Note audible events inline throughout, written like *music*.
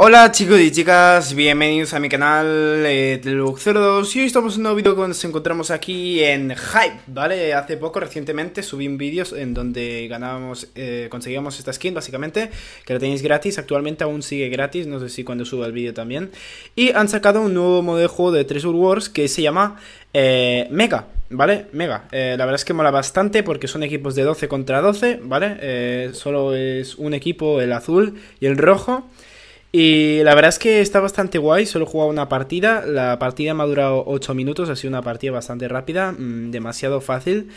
Hola chicos y chicas, bienvenidos a mi canal eh, Cerdos 02 y hoy estamos en un nuevo vídeo que nos encontramos aquí en Hype, ¿vale? Hace poco, recientemente, subí un vídeo en donde ganábamos, eh, conseguíamos esta skin básicamente, que la tenéis gratis, actualmente aún sigue gratis, no sé si cuando suba el vídeo también Y han sacado un nuevo modo de juego de Treasure Wars que se llama eh, Mega, ¿vale? Mega. Eh, la verdad es que mola bastante porque son equipos de 12 contra 12, ¿vale? Eh, solo es un equipo, el azul y el rojo. Y la verdad es que está bastante guay, solo he jugado una partida, la partida me ha durado 8 minutos, ha sido una partida bastante rápida, mm, demasiado fácil,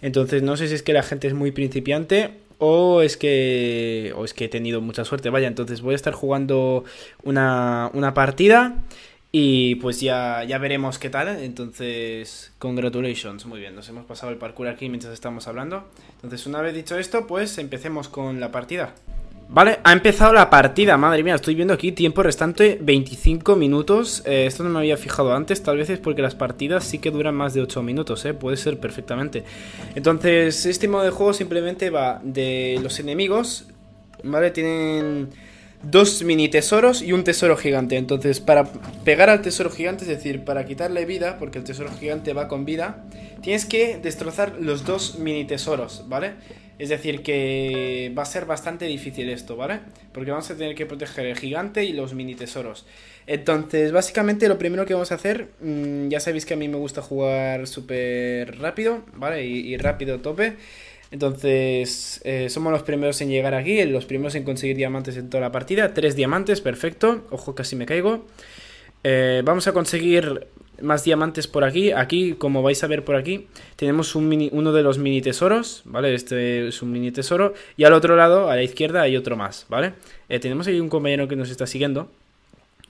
entonces no sé si es que la gente es muy principiante o es que o es que he tenido mucha suerte, vaya, entonces voy a estar jugando una, una partida y pues ya, ya veremos qué tal, entonces congratulations, muy bien, nos hemos pasado el parkour aquí mientras estamos hablando, entonces una vez dicho esto, pues empecemos con la partida. Vale, ha empezado la partida, madre mía, estoy viendo aquí tiempo restante 25 minutos eh, Esto no me había fijado antes, tal vez es porque las partidas sí que duran más de 8 minutos, eh, puede ser perfectamente Entonces, este modo de juego simplemente va de los enemigos, vale, tienen dos mini tesoros y un tesoro gigante. Entonces, para pegar al tesoro gigante, es decir, para quitarle vida, porque el tesoro gigante va con vida, tienes que destrozar los dos mini tesoros, ¿vale? Es decir, que va a ser bastante difícil esto, ¿vale? Porque vamos a tener que proteger el gigante y los mini tesoros. Entonces, básicamente lo primero que vamos a hacer, mm, ya sabéis que a mí me gusta jugar súper rápido, ¿vale? Y, y rápido tope. Entonces, eh, somos los primeros en llegar aquí, los primeros en conseguir diamantes en toda la partida. Tres diamantes, perfecto. Ojo, casi me caigo. Eh, vamos a conseguir más diamantes por aquí. Aquí, como vais a ver por aquí, tenemos uno de los mini tesoros, ¿vale? Este es un mini tesoro. Y al otro lado, a la izquierda, hay otro más, ¿vale? Eh, tenemos ahí un compañero que nos está siguiendo.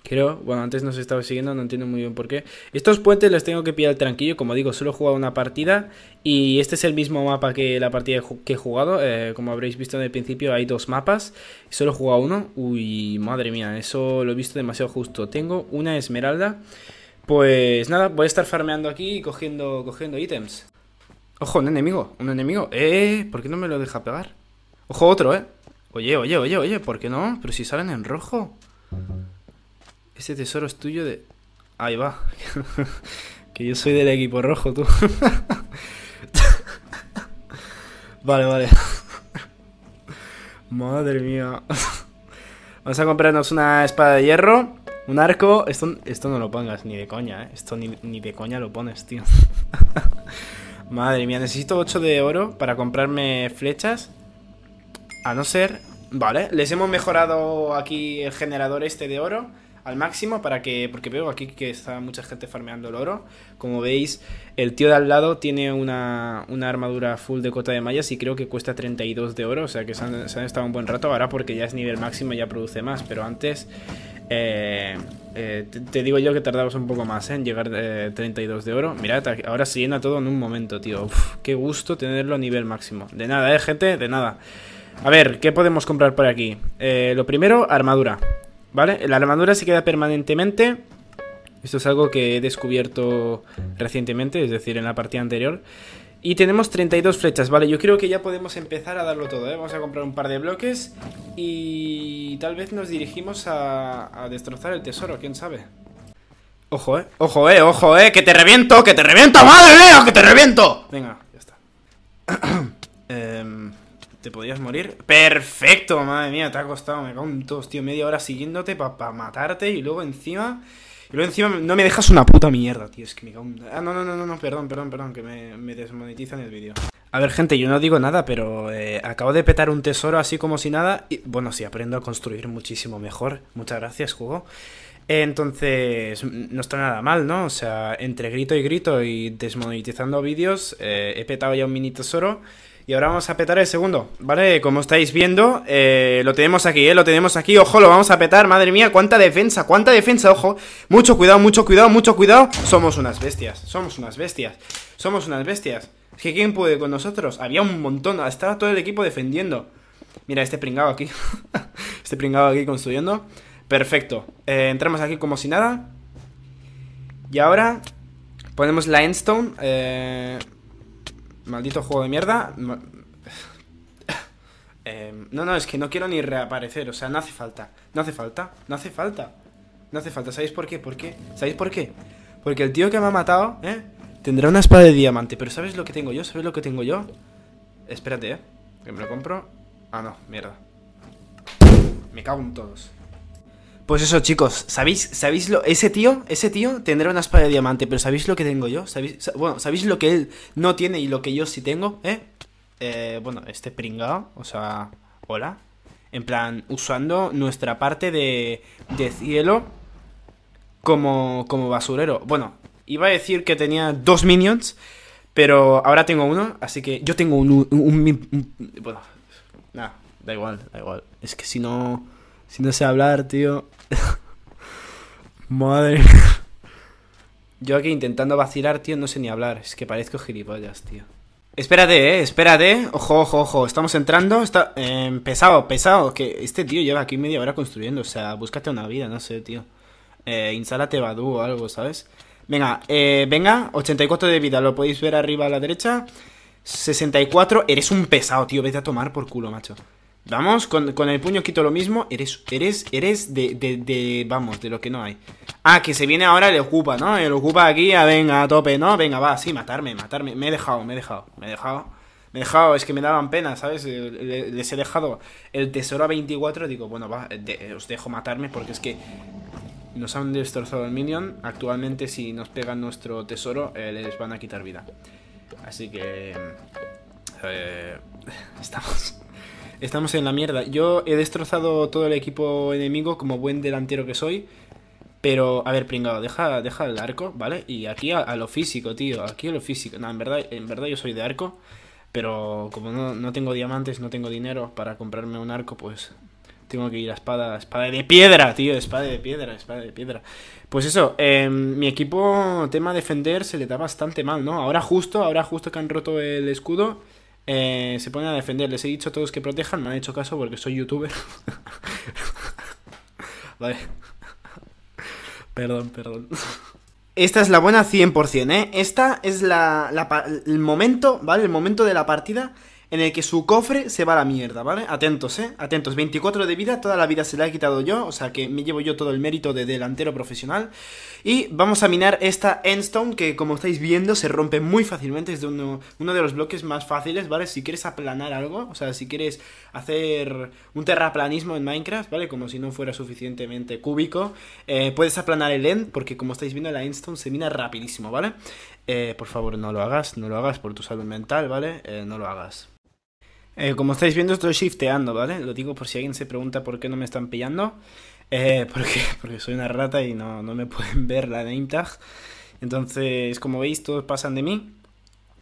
Creo, bueno, antes no se estaba siguiendo, no entiendo muy bien por qué. Estos puentes los tengo que pillar tranquilo, como digo, solo he jugado una partida y este es el mismo mapa que la partida que he jugado. Eh, como habréis visto en el principio, hay dos mapas, solo he jugado uno. Uy, madre mía, eso lo he visto demasiado justo. Tengo una esmeralda. Pues nada, voy a estar farmeando aquí y cogiendo, cogiendo ítems. Ojo, un enemigo, un enemigo. Eh, ¿por qué no me lo deja pegar? Ojo, otro, eh. Oye, oye, oye, oye, ¿por qué no? Pero si salen en rojo. Este tesoro es tuyo de... Ahí va. *laughs* que yo soy del equipo rojo, tú. *laughs* vale, vale. *laughs* Madre mía. Vamos a comprarnos una espada de hierro, un arco. Esto, esto no lo pongas ni de coña, ¿eh? Esto ni, ni de coña lo pones, tío. Madre mía, necesito 8 de oro para comprarme flechas. A no ser... Vale, les hemos mejorado aquí el generador este de oro al máximo para que, porque veo aquí que está mucha gente farmeando el oro. Como veis, el tío de al lado tiene una, armadura full de cota de mallas y creo que cuesta 32 de oro, o sea que se han, estado un buen rato ahora porque ya es nivel máximo y ya produce más, pero antes... Eh, eh, te, digo yo que tardamos un poco más eh, en llegar a 32 de oro. Mirad, ahora se llena todo en un momento, tío. qué gusto tenerlo a nivel máximo. De nada, ¿eh, gente? De nada. A ver, ¿qué podemos comprar por aquí? lo primero, armadura. ¿Vale? La armadura se queda permanentemente. Esto es algo que he descubierto recientemente, es decir, en la partida anterior. Y tenemos 32 flechas, ¿vale? Yo creo que ya podemos empezar a darlo todo, ¿eh? Vamos a comprar un par de bloques y tal vez nos dirigimos a, a destrozar el tesoro, quién sabe. Ojo, eh, ojo, eh, ojo, eh, que te reviento, que te reviento, madre mía, que te reviento. Venga, ya está. eh... *clears throat* ¿Te podías morir? ¡Perfecto! Madre mía, te ha costado. Me cago en todos, tío. Media hora siguiéndote para matarte y luego encima... Y luego encima no me dejas una puta mierda, tío. Es que me cago en... Ah, no, no, no, no, perdón, perdón, perdón, que me, desmonetizan el vídeo. A ver, gente, yo no digo nada, pero eh, acabo de petar un tesoro así como si nada. Y bueno, sí, aprendo a construir muchísimo mejor. Muchas gracias, juego. Entonces, no está nada mal, ¿no? O sea, entre grito y grito y desmonetizando vídeos, eh, he petado ya un mini tesoro. Y ahora vamos a petar el segundo, ¿vale? Como estáis viendo, eh, lo tenemos aquí, ¿eh? Lo tenemos aquí, ojo, lo vamos a petar, madre mía, cuánta defensa, cuánta defensa, ojo. Mucho cuidado, mucho cuidado, mucho cuidado. Somos unas bestias, somos unas bestias, somos unas bestias. Es que ¿quién puede con nosotros? Había un montón, estaba todo el equipo defendiendo. Mira, este pringado aquí, *laughs* este pringado aquí construyendo. Perfecto, eh, entramos aquí como si nada. Y ahora ponemos la endstone, eh... Maldito juego de mierda. *sighs* Em, no, no, es que no quiero ni reaparecer. O sea, no hace falta. No hace falta. No hace falta. No hace falta. ¿Sabéis por qué? ¿Por qué? ¿Sabéis por qué? Porque el tío que me ha matado, ¿eh? Tendrá una espada de diamante. Pero ¿sabes lo que tengo yo? ¿Sabes lo que tengo yo? Espérate, ¿eh? Que me lo compro. Ah, no, mierda. Me cago en todos. Pues eso, chicos, ¿sabéis, sabéis lo? Ese tío, ese tío tendrá una espada de diamante, pero ¿sabéis lo que tengo yo? ¿Sabéis, bueno, ¿sabéis lo que él no tiene y lo que yo sí tengo? ¿Eh? ¿Eh? bueno, este pringao, o sea, hola. En plan, usando nuestra parte de, de cielo como, como basurero. Bueno, iba a decir que tenía dos minions, pero ahora tengo uno, así que yo tengo un... un, un, bueno, nada, da igual, da igual. Es que si no... Si no sé hablar, tío. *laughs* Madre. Yo aquí intentando vacilar, tío, no sé ni hablar. Es que parezco gilipollas, tío. Espérate, eh, espérate. Ojo, ojo, ojo. Estamos entrando. Está... Em, pesado, pesado. Que este tío lleva aquí media hora construyendo. O sea, búscate una vida, no sé, tío. Eh, instálate o algo, ¿sabes? Venga, eh, venga. 84 de vida, lo podéis ver arriba a la derecha. 64. Eres un pesado, tío. Vete a tomar por culo, macho. Vamos, con, el puño quito lo mismo. Eres, eres, eres de, de, de, vamos, de lo que no hay. Ah, que se viene ahora le ocupa, ¿no? Le ocupa aquí, a, ah, venga, a tope, ¿no? Venga, va, sí, matarme, matarme. Me he dejado, me he dejado, me he dejado. Me he dejado, es que me daban pena, ¿sabes? Eh, les he dejado el tesoro a 24. Digo, bueno, va, os dejo matarme porque es que nos han destrozado el minion. Actualmente, si nos pegan nuestro tesoro, eh, les van a quitar vida. Así que... Eh, *laughs* estamos... Estamos en la mierda. Yo he destrozado todo el equipo enemigo como buen delantero que soy. Pero, a ver, pringado, deja, deja el arco, ¿vale? Y aquí a, lo físico, tío. Aquí a lo físico. No, en verdad, en verdad yo soy de arco. Pero como no, tengo diamantes, no tengo dinero para comprarme un arco, pues tengo que ir a espada, espada de piedra, tío, espada de piedra, espada de piedra. Pues eso, em, mi equipo, tema defender, se le da bastante mal, ¿no? Ahora justo, ahora justo que han roto el escudo, eh, se ponen a defender. Les he dicho a todos que protejan, me han hecho caso porque soy youtuber. *laughs* vale. Perdón, perdón. Esta es la buena 100%, ¿eh? Esta es la, la, el momento, ¿vale? El momento de la partida en el que su cofre se va a la mierda, ¿vale? Atentos, ¿eh? Atentos, 24 de vida, toda la vida se la he quitado yo, o sea que me llevo yo todo el mérito de delantero profesional. Y vamos a minar esta Endstone, que como estáis viendo se rompe muy fácilmente, es de uno, de los bloques más fáciles, ¿vale? Si quieres aplanar algo, o sea, si quieres hacer un terraplanismo en Minecraft, ¿vale? Como si no fuera suficientemente cúbico, eh, puedes aplanar el End, porque como estáis viendo la Endstone se mina rapidísimo, ¿vale? Eh, por favor, no lo hagas, no lo hagas por tu salud mental, ¿vale? Eh, no lo hagas. Eh, como estáis viendo, estoy shifteando, ¿vale? Lo digo por si alguien se pregunta por qué no me están pillando. Eh, *laughs* porque, porque soy una rata y no, me pueden ver la name tag. Entonces, como veis, todos pasan de mí.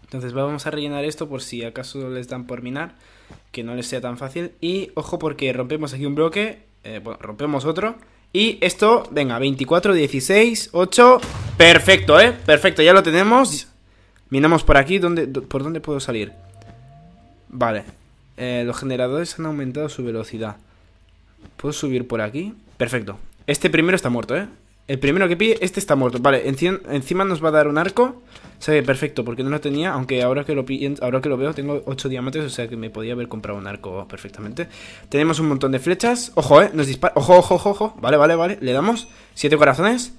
Entonces vamos a rellenar esto por si acaso les dan por minar, que no les sea tan fácil. Y ojo porque rompemos aquí un bloque, eh, bueno, rompemos otro. Y esto, venga, 24, 16, 8, perfecto, ¿eh? Perfecto, ya lo tenemos. Minamos por aquí, ¿por dónde puedo salir? Vale, eh, los generadores han aumentado su velocidad. ¿Puedo subir por aquí? Perfecto. Este primero está muerto, ¿eh? El primero que pille, este está muerto. Vale, encima nos va a dar un arco. O sea perfecto, porque no lo tenía, aunque ahora que lo, ahora que lo veo tengo 8 diamantes, o sea que me podía haber comprado un arco perfectamente. Tenemos un montón de flechas. Ojo, eh, nos dispara. Ojo, ojo, ojo, Vale, vale, vale. Le damos 7 corazones.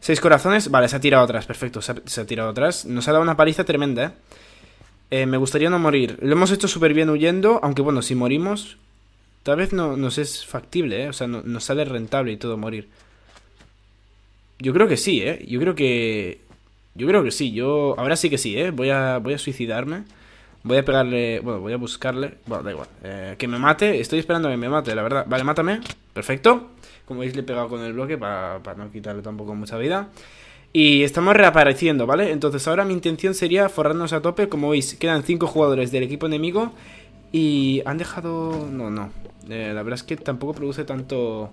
6 corazones. Vale, se ha tirado atrás, perfecto. Se ha, se ha tirado atrás. Nos ha dado una paliza tremenda, eh. Eh, me gustaría no morir. Lo hemos hecho súper bien huyendo, aunque bueno, si morimos, tal vez no nos es factible, ¿eh? O sea, no, nos sale rentable y todo morir. Yo creo que sí, ¿eh? Yo creo que... Yo creo que sí, yo... Ahora sí que sí, ¿eh? Voy a, voy a suicidarme. Voy a pegarle... Bueno, voy a buscarle... Bueno, da igual. Eh, que me mate. Estoy esperando a que me mate, la verdad. Vale, mátame. Perfecto. Como veis, le he pegado con el bloque para, para no quitarle tampoco mucha vida. Y estamos reapareciendo, ¿vale? Entonces ahora mi intención sería forrarnos a tope. Como veis, quedan 5 jugadores del equipo enemigo. Y han dejado... No, no. Eh, la verdad es que tampoco produce tanto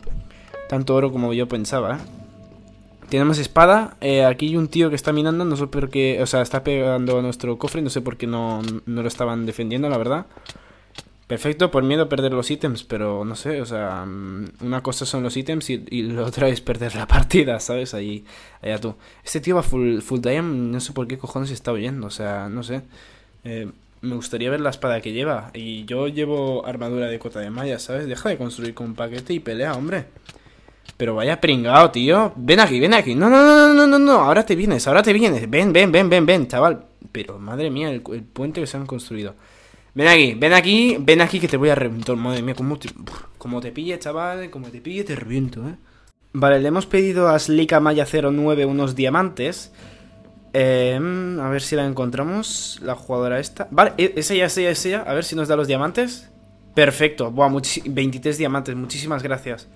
tanto oro como yo pensaba. ¿eh? Tenemos espada. Eh, aquí hay un tío que está minando. No sé por qué... O sea, está pegando a nuestro cofre. No sé por qué no, no lo estaban defendiendo, la verdad perfecto por miedo a perder los ítems, pero no sé, o sea, mm, una cosa son los ítems y, la otra es perder la *laughs* partida, ¿sabes? Ahí, allá tú. Este tío va full, full diamond, no sé por qué cojones está oyendo, o sea, no sé. Eh, me gustaría ver la espada que lleva. Y yo llevo armadura de cota de malla, ¿sabes? Deja de construir con paquete y pelea, hombre. Pero vaya pringado, tío. Ven aquí, ven aquí. No, no, no, no, no, no. Ahora te vienes, ahora te vienes. Ven, ven, ven, ven, ven, chaval. Pero madre mía, el puente que se han construido. Ven aquí, ven aquí, ven aquí que te voy a reventar. Madre mía, como te, pille, chaval, como te pille, te reviento, eh. Vale, le hemos pedido a maya 09 unos diamantes. Em, a ver si la encontramos. La jugadora esta. Vale, e, esa ya, esa ya, esa ya, A ver si nos da los diamantes. Perfecto. Buah, 23 diamantes. Muchísimas gracias.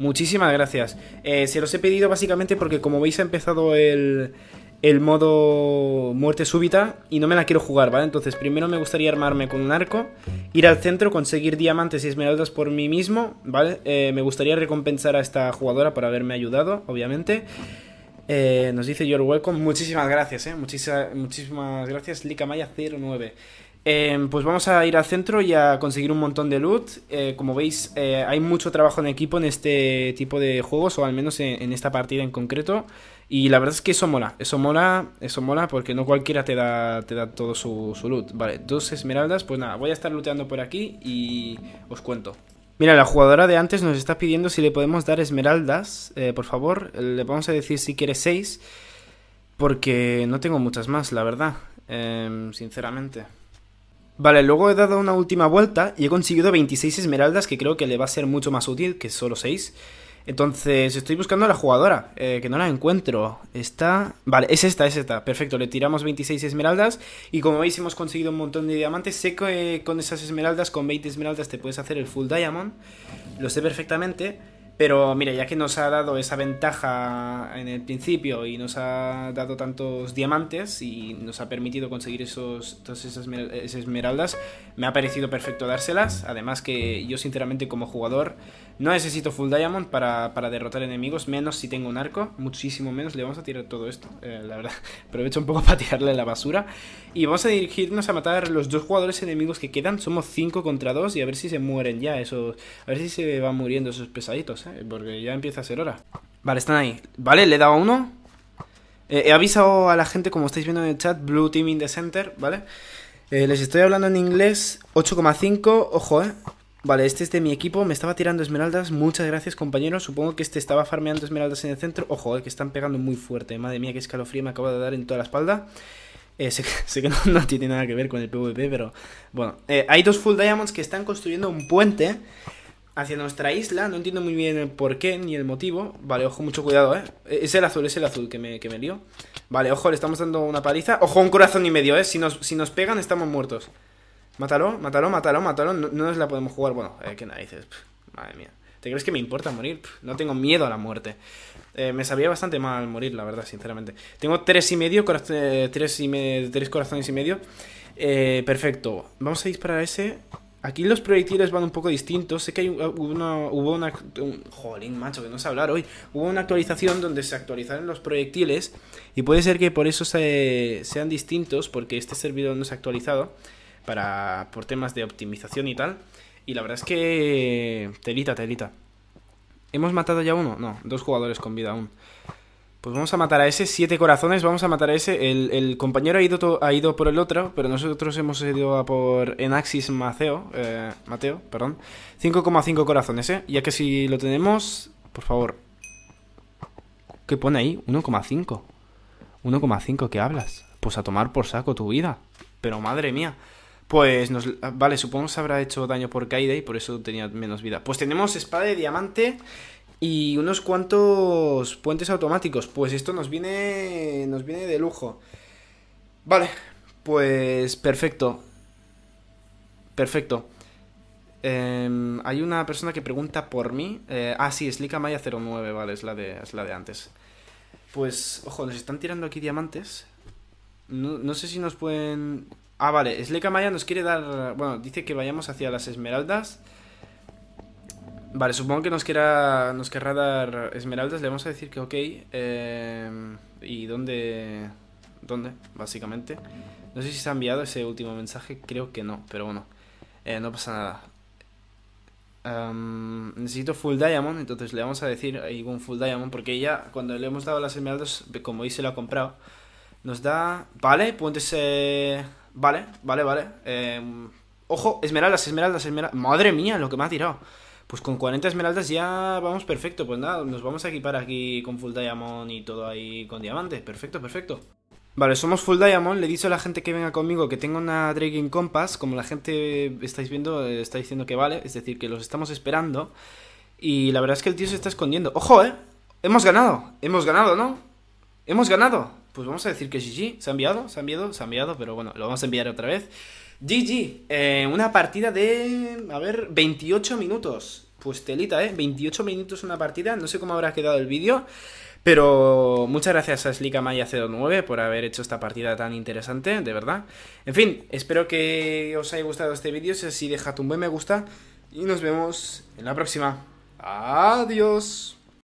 Muchísimas gracias. Eh, se los he pedido básicamente porque como veis ha empezado el, el modo muerte súbita y no me la quiero jugar, ¿vale? Entonces primero me gustaría armarme con un arco, ir al centro, conseguir diamantes y esmeraldas por mí mismo, ¿vale? Eh, me gustaría recompensar a esta jugadora por haberme ayudado, obviamente. Eh, nos dice Your Welcome, muchísimas gracias, ¿eh? muchísimas gracias, Likamaya09. Em, pues vamos a ir al centro y a conseguir un montón de loot. Eh, como veis, eh, hay mucho trabajo en equipo en este tipo de juegos, o al menos en, esta partida en concreto. Y la verdad es que eso mola, eso mola, eso mola, porque no cualquiera te da, te da todo su, su loot. Vale, dos esmeraldas, pues nada, voy a estar looteando por aquí y os cuento. Mira, la jugadora de antes nos está pidiendo si le podemos dar esmeraldas, eh, por favor. Le vamos a decir si quiere seis, porque no tengo muchas más, la verdad, em, sinceramente. Vale, luego he dado una última vuelta y he conseguido 26 esmeraldas que creo que le va a ser mucho más útil que solo 6. Entonces estoy buscando a la jugadora, eh, que no la encuentro. esta, Vale, es esta, es esta. Perfecto, le tiramos 26 esmeraldas y como veis hemos conseguido un montón de diamantes. Sé que con esas esmeraldas, con 20 esmeraldas te puedes hacer el full diamond. Lo sé perfectamente. Pero mira, ya que nos ha dado esa ventaja en el principio y nos ha dado tantos diamantes y nos ha permitido conseguir esos, esas esmeraldas, me ha parecido perfecto dárselas. Además que yo sinceramente como jugador no necesito full diamond para, derrotar enemigos, menos si tengo un arco, muchísimo menos. Le vamos a tirar todo esto, eh, la verdad. *laughs* Aprovecho un poco para tirarle la basura. Y vamos a dirigirnos a matar los dos jugadores enemigos que quedan. Somos 5 contra 2 y a ver si se mueren ya esos... A ver si se van muriendo esos pesaditos, ¿eh? Eh, porque ya empieza a ser hora. Vale, están ahí. Vale, le he dado uno. Eh, he avisado a la gente, como estáis viendo en el chat, Blue Team in the Center, ¿vale? Eh, les estoy hablando en inglés, 8,5, ojo, ¿eh? Vale, este es de mi equipo, me estaba tirando esmeraldas, muchas gracias compañeros, supongo que este estaba farmeando esmeraldas en el centro, ojo, eh, que están pegando muy fuerte, madre mía, qué escalofrío me acabo de dar en toda la espalda. sé, que *laughs* no, tiene nada que ver con el PvP, pero bueno, hay dos Full Diamonds que están construyendo un puente hacia nuestra isla. No entiendo muy bien el por qué ni el motivo. Vale, ojo, mucho cuidado, ¿eh? Es el azul, es el azul que me, que me Vale, ojo, le estamos dando una paliza. Ojo, un corazón y medio, ¿eh? Si nos, si nos pegan, estamos muertos. Mátalo, mátalo, mátalo, mátalo. No, nos la podemos jugar. Bueno, eh, qué narices. madre mía. ¿Te crees que me importa morir? no tengo miedo a la muerte. Eh, me sabía bastante mal morir, la verdad, sinceramente. Tengo tres y medio, eh, tres, y tres corazones y medio. Eh, perfecto. Vamos a disparar a ese. Aquí los proyectiles van un poco distintos. Sé que hay ah, una, hubo una... jolín, macho, que no sé hablar hoy. Hubo una actualización donde se actualizaron los proyectiles. Y puede ser que por eso sean distintos, porque este servidor no se ha actualizado. Para, por temas de optimización y tal. Y la verdad es que... Telita, telita. ¿Hemos matado ya uno? No, dos jugadores con vida aún. Pues vamos a matar a ese, siete corazones, vamos a matar a ese. El, compañero ha ido, ha ido por el otro, pero nosotros hemos ido a por Enaxis Maceo, eh, Mateo, perdón. 5,5 corazones, ¿eh? Ya que si lo tenemos, por favor. ¿Qué pone ahí? 1,5. 1,5, ¿qué hablas? Pues a tomar por saco tu vida. Pero madre mía. Pues nos... Vale, supongo que se habrá hecho daño por Kaide y por eso tenía menos vida. Pues tenemos espada de diamante y unos cuantos puentes automáticos. Pues esto nos viene, nos viene de lujo. Vale, pues perfecto. Perfecto. Em, hay una persona que pregunta por mí. Eh, ah, sí, es Maya 09, vale, es la, de, la de antes. Pues, ojo, nos están tirando aquí diamantes. No, no sé si nos pueden... Ah, vale, Slika Maya nos quiere dar... Bueno, dice que vayamos hacia las esmeraldas. Vale, supongo que nos, quiera, nos querrá dar esmeraldas. Le vamos a decir que ok. Eh, ¿Y dónde? ¿Dónde? Básicamente. No sé si se ha enviado ese último mensaje. Creo que no, pero bueno. Eh, no pasa nada. necesito full diamond, entonces le vamos a decir ahí un full diamond, porque ella, cuando le hemos dado las esmeraldas, como hoy se lo ha comprado, nos da... Vale, puentes... Vale, vale, vale. Em, ojo, esmeraldas, esmeraldas, esmeraldas. Madre mía, lo que me ha tirado. Pues con 40 esmeraldas ya vamos perfecto. Pues nada, nos vamos a equipar aquí con Full Diamond y todo ahí con diamantes. Perfecto, perfecto. Vale, somos Full Diamond. Le he dicho a la gente que venga conmigo que tengo una Dragon Compass. Como la gente estáis viendo, eh, está diciendo que vale. Es decir, que los estamos esperando. Y la verdad es que el tío se está escondiendo. ¡Ojo, eh! Hemos ganado. Hemos ganado, ¿no? Hemos ganado. Pues vamos a decir que GG. Se ha enviado, se ha enviado, se ha enviado. Pero bueno, lo vamos a enviar otra vez. GG. Eh, una partida de... A ver, 28 minutos pues telita, ¿eh? 28 minutos una partida, no sé cómo habrá quedado el vídeo, pero muchas gracias a SlickAmaya09 por haber hecho esta partida tan interesante, de verdad. En fin, espero que os haya gustado este vídeo, si es así deja un buen me gusta y nos vemos en la próxima. Adiós.